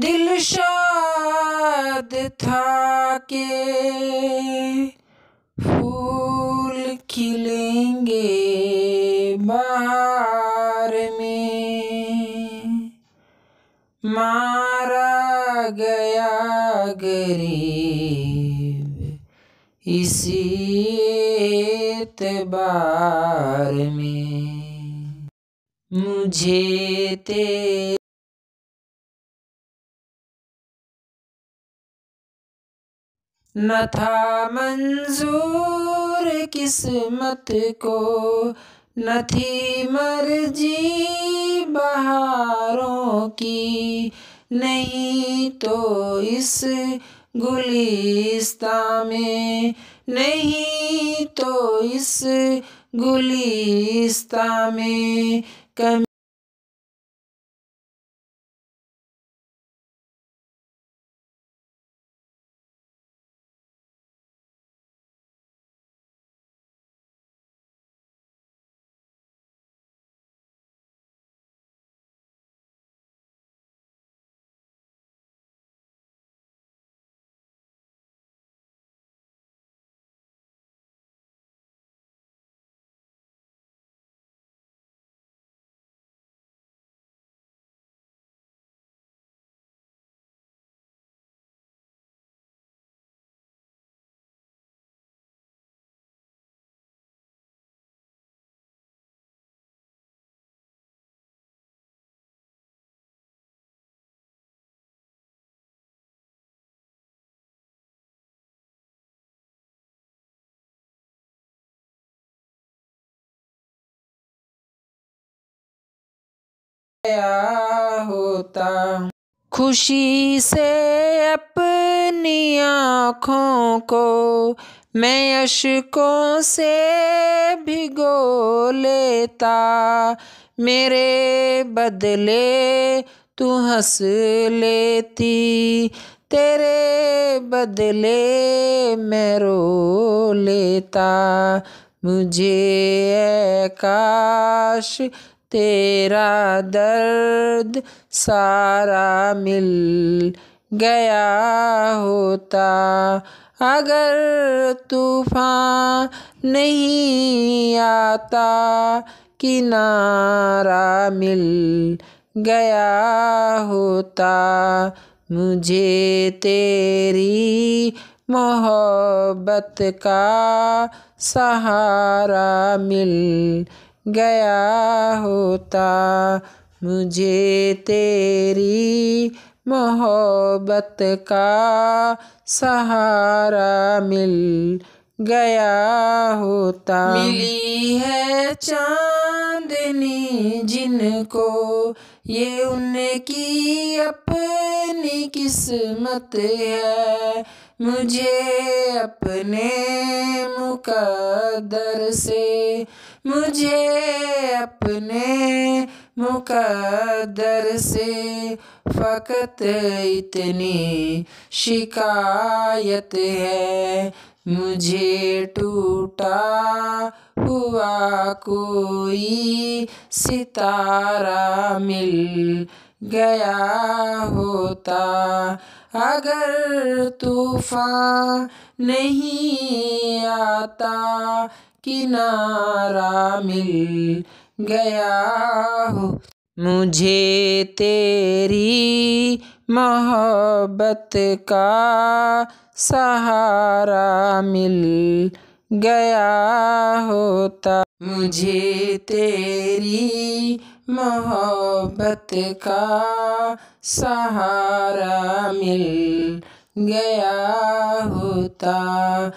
दिल शाद था के फूल खिलेंगे बाहर में मारा गया गरीब इसी बार में मुझे ते न था मंजूर किस्मत को न थी मर्जी बहारों की नहीं तो इस गुलिस्ता में नहीं तो इस गुलिस्ता में कम होता खुशी से अपनी आँखों को मैं अशकों से भिगो लेता मेरे बदले तू हंस लेती तेरे बदले मैं रो लेता मुझे काश तेरा दर्द सारा मिल गया होता अगर तूफान नहीं आता किनारा मिल गया होता मुझे तेरी मोहब्बत का सहारा मिल गया होता मुझे तेरी मोहब्बत का सहारा मिल गया होता मिली है चांदनी जिनको ये उनकी अपनी अपनी किस्मत है मुझे अपने मुकदर से मुझे अपने मुकदर से फ़कत इतनी शिकायत है मुझे टूटा हुआ कोई सितारा मिल गया होता अगर तूफान नहीं आता किनारा मिल गया हो मुझे तेरी मोहब्बत का सहारा मिल गया होता मुझे तेरी मोहब्बत का सहारा मिल गया होता